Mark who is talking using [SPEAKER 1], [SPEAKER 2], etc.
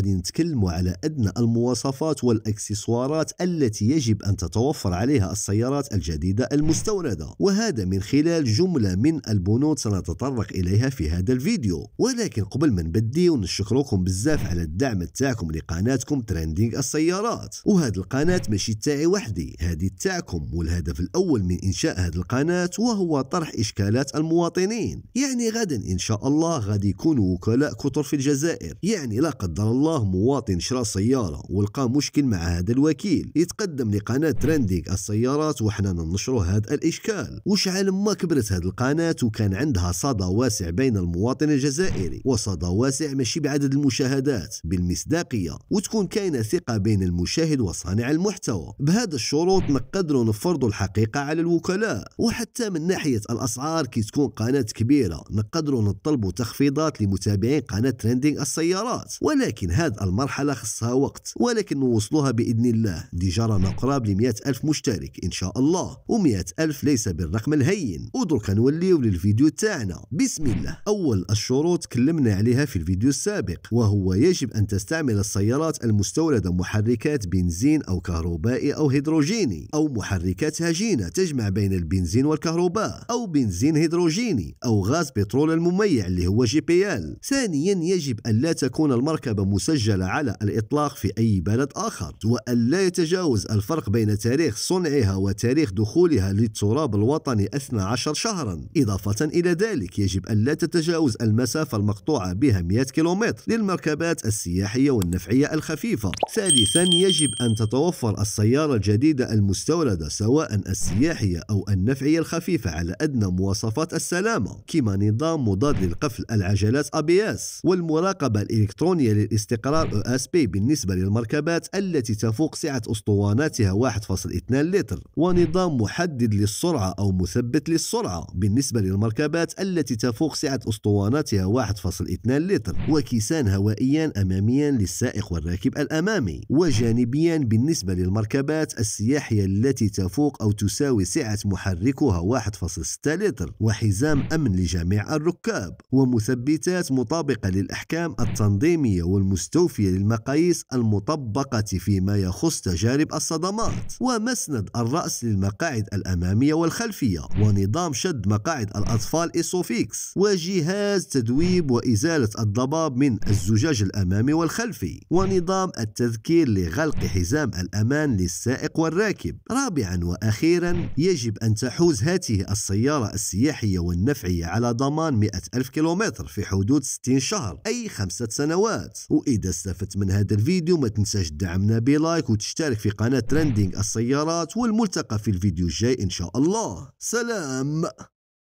[SPEAKER 1] غادي نتكلموا على أدنى المواصفات والأكسسوارات التي يجب أن تتوفر عليها السيارات الجديدة المستوردة وهذا من خلال جملة من البنود سنتطرق إليها في هذا الفيديو ولكن قبل ما نبدي ونشكركم بزاف على الدعم تاعكم لقناتكم ترندينغ السيارات وهذا القناة ماشي تاعي وحدي هذه تاعكم والهدف الأول من إنشاء هذه القناة وهو طرح إشكالات المواطنين يعني غدا إن شاء الله غادي يكونوا وكلاء كثر في الجزائر يعني لا قدر الله الله مواطن شرى سيارة ولقى مشكل مع هذا الوكيل يتقدم لقناة ترندينغ السيارات وحنا ننشر هذا الإشكال وشعل ما كبرت هذه القناة وكان عندها صدى واسع بين المواطن الجزائري وصدى واسع ماشي بعدد المشاهدات بالمصداقية وتكون كاينة ثقة بين المشاهد وصانع المحتوى بهذا الشروط نقدروا نفرضوا الحقيقة على الوكلاء وحتى من ناحية الأسعار كي تكون قناة كبيرة نقدروا نطلبوا تخفيضات لمتابعين قناة ترندينغ السيارات ولكن هذه المرحلة خصها وقت ولكن نوصلها بإذن الله دي جرى قراب ل ألف مشترك إن شاء الله و ألف ليس بالرقم الهين ودرك نوليو للفيديو تاعنا بسم الله أول الشروط كلمنا عليها في الفيديو السابق وهو يجب أن تستعمل السيارات المستوردة محركات بنزين أو كهربائي أو هيدروجيني أو محركات هجينة تجمع بين البنزين والكهرباء أو بنزين هيدروجيني أو غاز بترول المميع اللي هو جي بي ال ثانيا يجب أن لا تكون المركبة مساعدة مسجلة على الإطلاق في أي بلد آخر وأن لا يتجاوز الفرق بين تاريخ صنعها وتاريخ دخولها للتراب الوطني 12 شهرا إضافة إلى ذلك يجب أن لا تتجاوز المسافة المقطوعة بها 100 كيلومتر للمركبات السياحية والنفعية الخفيفة ثالثا يجب أن تتوفر السيارة الجديدة المستوردة سواء السياحية أو النفعية الخفيفة على أدنى مواصفات السلامة كما نظام مضاد للقفل العجلات ABS والمراقبة الإلكترونية للاستخدام استقرار اس بي بالنسبة للمركبات التي تفوق سعة أسطواناتها 1.2 لتر ونظام محدد للسرعة أو مثبت للسرعة بالنسبة للمركبات التي تفوق سعة أسطواناتها 1.2 لتر وكيسان هوائيا أماميا للسائق والراكب الأمامي وجانبيا بالنسبة للمركبات السياحية التي تفوق أو تساوي سعة محركها 1.6 لتر وحزام أمن لجميع الركاب ومثبتات مطابقة للأحكام التنظيمية والمسؤولية المستوفية للمقاييس المطبقة فيما يخص تجارب الصدمات ومسند الرأس للمقاعد الأمامية والخلفية ونظام شد مقاعد الأطفال إيسوفيكس وجهاز تدويب وإزالة الضباب من الزجاج الأمامي والخلفي ونظام التذكير لغلق حزام الأمان للسائق والراكب رابعا وأخيرا يجب أن تحوز هذه السيارة السياحية والنفعية على ضمان 100 ألف كيلومتر في حدود 60 شهر أي خمسة سنوات إذا استفدت من هذا الفيديو ما تنساش تدعمنا بلايك وتشترك في قناة ترندينغ السيارات والملتقى في الفيديو الجاي إن شاء الله سلام